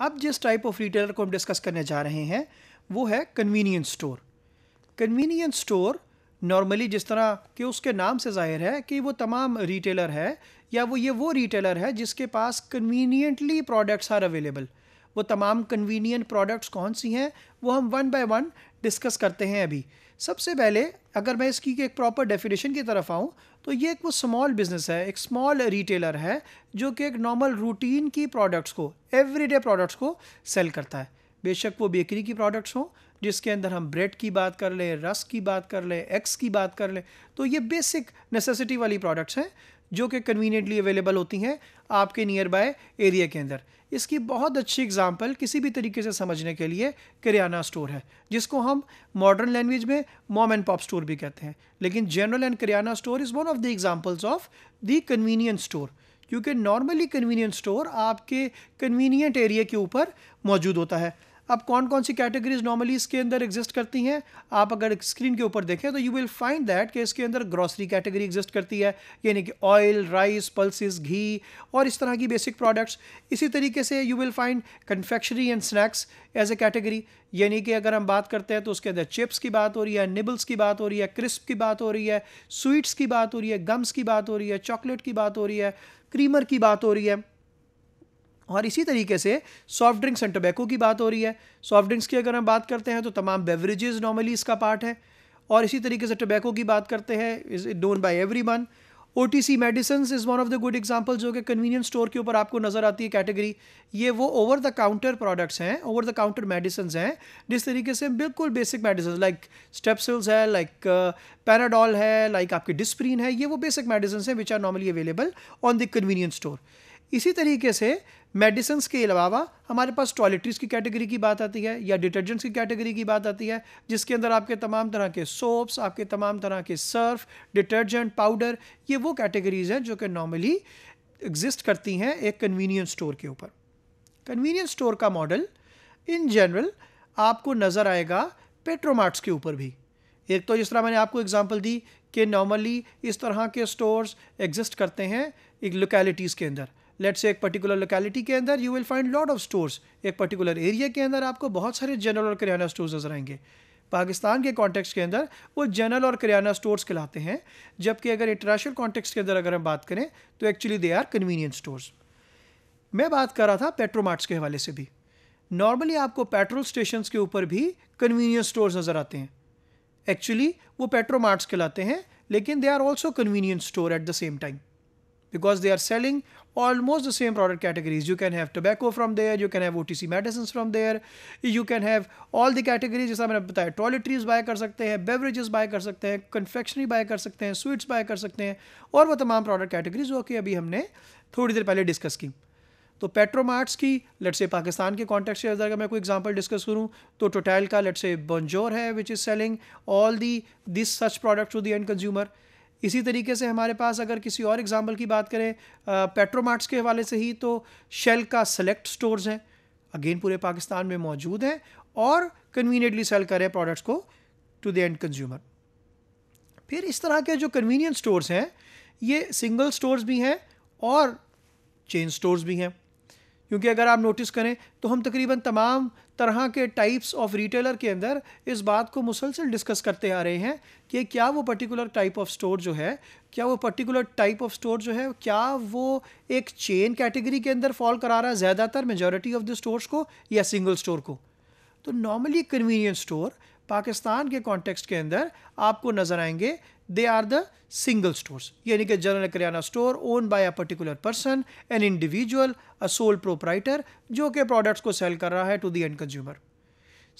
अब जिस type of retailer को हम डिस्कस करने जा रहे हैं वो है convenience store convenience store normally जिस तरह कि उसके नाम से जाहिर है कि वो तमाम रिटेलर है या वो ये वो रिटेलर है जिसके पास कन्वीनियंटली प्रोडक्ट्स आर अवेलेबल वो तमाम कन्वीनियंट प्रोडक्ट्स कौन सी हैं वो हम वन बाय वन डिस्कस करते हैं अभी सबसे पहले अगर मैं इसकी एक प्रॉपर डेफिनेशन की तरफ आऊँ तो ये एक वो स्मॉल बिजनेस है एक स्मॉल रिटेलर है जो कि एक नॉर्मल रूटीन की प्रोडक्ट्स को एवरीडे प्रोडक्ट्स को सेल करता है बेशक वो बेकरी की प्रोडक्ट्स हों जिसके अंदर हम ब्रेड की बात कर लें रस की बात कर लें एग्स की बात कर लें तो ये बेसिक नेसेसिटी वाली प्रोडक्ट्स हैं जो कि कन्वीनियंटली अवेलेबल होती हैं आपके नियर बाय एरिया के अंदर इसकी बहुत अच्छी एग्जाम्पल किसी भी तरीके से समझने के लिए करियाना स्टोर है जिसको हम मॉडर्न लैंग्वेज में मॉम एंड पॉप स्टोर भी कहते हैं लेकिन general and kiryana store is one of the examples of the convenience store क्योंकि नॉर्मली कन्वीनियंस स्टोर आपके कन्वीनियंट एरिया के ऊपर मौजूद होता है अब कौन कौन सी कैटेगरीज नॉर्मली इसके अंदर एग्जिस्ट करती हैं आप अगर स्क्रीन के ऊपर देखें तो यू विल फाइंड दैट कि इसके अंदर ग्रॉसरी कैटेगरी एग्जिस्ट करती है यानी कि ऑयल राइस पल्सिस घी और इस तरह की बेसिक प्रोडक्ट्स इसी तरीके से you will find confectionery and snacks as a category यानी कि अगर हम बात करते हैं तो उसके अंदर चिप्स की बात हो रही है निबल्स की बात हो रही है क्रिस्प की बात हो रही है स्वीट्स की बात हो रही है गम्स की बात हो रही है चॉकलेट की बात हो रही है क्रीमर की बात हो रही है और इसी तरीके से सॉफ्ट ड्रिंक्स एंड टोबैको की बात हो रही है सॉफ्ट ड्रिंक्स की अगर हम बात करते हैं तो तमाम बेवरेजेस नॉर्मली इसका पार्ट है और इसी तरीके से टोबैको की बात करते हैं is done by every one O T C medicine is one of the good example जो कि कन्वीनियंस स्टोर के ऊपर आपको नज़र आती है कैटेगरी ये वो ओवर द काउंटर प्रोडक्ट्स हैं ओवर द काउंटर मेडिसन हैं जिस तरीके से बिल्कुल बेसिक मेडिसन लाइक स्टेपसल्स है लाइक पैराडॉल uh, है लाइक आपकी डिस्प्रीन है ये वो बेसिक मेडिसन हैं which are normally available on the convenience store इसी तरीके से मेडिसिन के अलावा हमारे पास टॉयलेटरीज की कैटेगरी की बात आती है या डिटर्जेंट्स की कैटेगरी की बात आती है जिसके अंदर आपके तमाम तरह के सोप्स आपके तमाम तरह के सर्फ डिटर्जेंट पाउडर ये वो कैटेगरीज हैं जो कि नॉर्मली एग्जिस्ट करती हैं एक कन्वीनियंस स्टोर के ऊपर कन्वीनियंस स्टोर का मॉडल इन जनरल आपको नज़र आएगा पेट्रोमार्ट्स के ऊपर भी एक तो जिस तरह मैंने आपको एग्जांपल दी कि नॉर्मली इस तरह के स्टोर्स एग्जिस्ट करते हैं एक लोकेलिटीज़ के अंदर लेट्स एक पर्टिकुलर लोकेलिटी के अंदर you will find lot of stores एक पर्टिकुलर एरिया के अंदर आपको बहुत सारे जनरल और किराना स्टोर्स नजर आएंगे पाकिस्तान के कॉन्टेक्स के अंदर वो जनरल और किराना स्टोर्स कहलाते हैं जबकि अगर इंटरनेशनल कॉन्टेक्स के अंदर अगर हम बात करें तो actually they are convenience stores मैं बात कर रहा था पेट्रोमार्ट्स के हवाले से भी नॉर्मली आपको पेट्रोल स्टेशन के ऊपर भी कन्वीनियंस स्टोर्स नज़र आते हैं एक्चुअली वो पेट्रोमार्ट्स कहलाते हैं लेकिन they are also convenience store at the same time because they are selling almost the same product categories. You can have tobacco from there, you can have OTC medicines from there, you can have all the categories jaisa maine bataya toiletries buy kar sakte hain beverages buy kar sakte hain confectionery buy kar sakte hain sweets buy kar sakte hain aur wo tamam product categories jo ki abhi humne thodi der pehle discuss ki तो पेट्रोमार्ट्स की late से पाकिस्तान के contact से अगर मैं कोई example discuss करूं तो टोटल का लेट से बंजोर है which is selling all the this such product to the end consumer इसी तरीके से हमारे पास अगर किसी और एग्जाम्पल की बात करें पेट्रोमार्ट्स के हवाले से ही तो शेल का सेलेक्ट स्टोर्स हैं अगेन पूरे पाकिस्तान में मौजूद हैं और कन्वीनियंटली सेल करें प्रोडक्ट्स को टू द एंड कंज्यूमर फिर इस तरह के जो कन्वीनियंस स्टोर्स हैं ये सिंगल स्टोर्स भी हैं और चेन स्टोर्स भी हैं क्योंकि अगर आप नोटिस करें तो हम तकरीबन तमाम तरह के टाइप्स ऑफ रिटेलर के अंदर इस बात को मुसलसल डिस्कस करते आ रहे हैं कि क्या वो पर्टिकुलर टाइप ऑफ स्टोर जो है क्या वो पर्टिकुलर टाइप ऑफ स्टोर जो है क्या वो एक चेन कैटेगरी के अंदर फॉल करा रहा है ज़्यादातर मेजोरिटी ऑफ द स्टोर्स को या सिंगल स्टोर को तो नॉर्मली कन्वीनियंस स्टोर पाकिस्तान के कॉन्टेक्स्ट के अंदर आपको नज़र आएंगे they are the single stores यानी कि general kiryana store own by a particular person an individual a sole proprietor जो कि प्रोडक्ट्स को सेल कर रहा है to the end consumer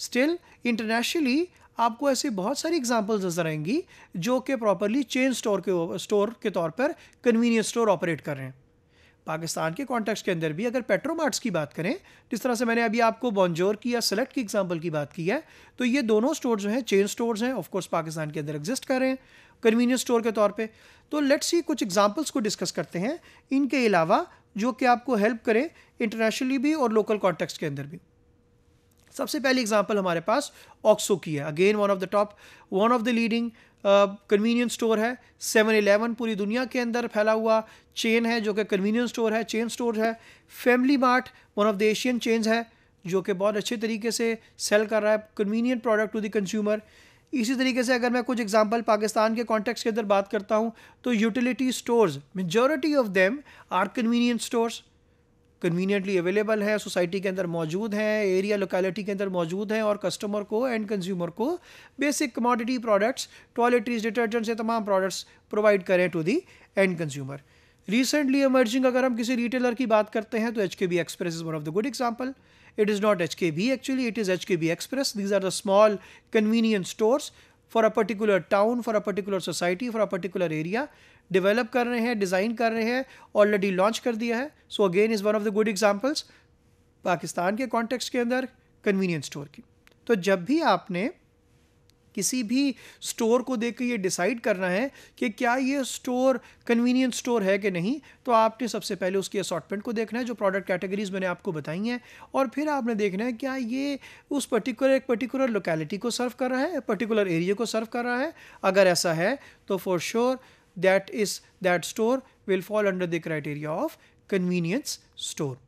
still internationally आपको ऐसी बहुत सारी एग्जाम्पल्स नज़र आएंगी जो कि प्रॉपरली चेन स्टोर के स्टोर के तौर पर कन्वीनियंस स्टोर ऑपरेट कर रहे हैं पाकिस्तान के कॉन्टेक्स्ट के अंदर भी अगर पेट्रोमार्ट्स की बात करें जिस तरह से मैंने अभी आपको बॉन्जोर की या सेलेक्ट की एग्जाम्पल की बात की है तो ये दोनों स्टोर जो हैं चेन स्टोर्स हैं ऑफकोर्स पाकिस्तान के अंदर एग्जिस्ट कर रहे हैं कन्वीनियंस स्टोर के तौर पे तो लेट्स ही कुछ एग्जाम्पल्स को डिस्कस करते हैं इनके अलावा जो कि आपको हेल्प करें इंटरनेशनली भी और लोकल कॉन्टेक्स्ट के अंदर भी सबसे पहली एग्जांपल हमारे पास ऑक्सो की है again one of the top one of the leading convenience store है सेवन एलेवन पूरी दुनिया के अंदर फैला हुआ चेन है जो कि कन्वीनियंस स्टोर है चेन स्टोर है family mart one of the Asian chains है जो कि बहुत अच्छे तरीके से सेल कर रहा है convenient product to the consumer इसी तरीके से अगर मैं कुछ एग्जांपल पाकिस्तान के कॉन्टेक्स्ट के अंदर बात करता हूँ तो utility stores majority of them are convenient stores conveniently available है सोसाइटी के अंदर मौजूद हैं एरिया लोकेलिटी के अंदर मौजूद हैं और कस्टमर को एंड कंज्यूमर को basic commodity products toiletries detergents ये तमाम प्रोडक्ट्स प्रोवाइड करें to the end consumer recently emerging अगर हम किसी रिटेलर की बात करते हैं तो H K B express is one of the good example it is not H K B actually it is H K B express these are the small convenient stores for a particular town for a particular society for a particular area develop कर रहे हैं design कर रहे हैं already launch कर दिया है so again is one of the good examples Pakistan के कॉन्टेक्स्ट के अंदर कन्वीनियंस स्टोर की तो जब भी आपने किसी भी स्टोर को देख के ये डिसाइड करना है कि क्या ये स्टोर कन्वीनियंस स्टोर है कि नहीं तो आपने सबसे पहले उसकी असॉटमेंट को देखना है जो प्रोडक्ट कैटेगरीज मैंने आपको बताई हैं और फिर आपने देखना है क्या ये उस पर्टिकुलर एक पर्टिकुलर लोकेलिटी को सर्व कर रहा है पर्टिकुलर एरिया को सर्व कर रहा है अगर ऐसा है तो for sure that is that store will fall under the criteria of convenience store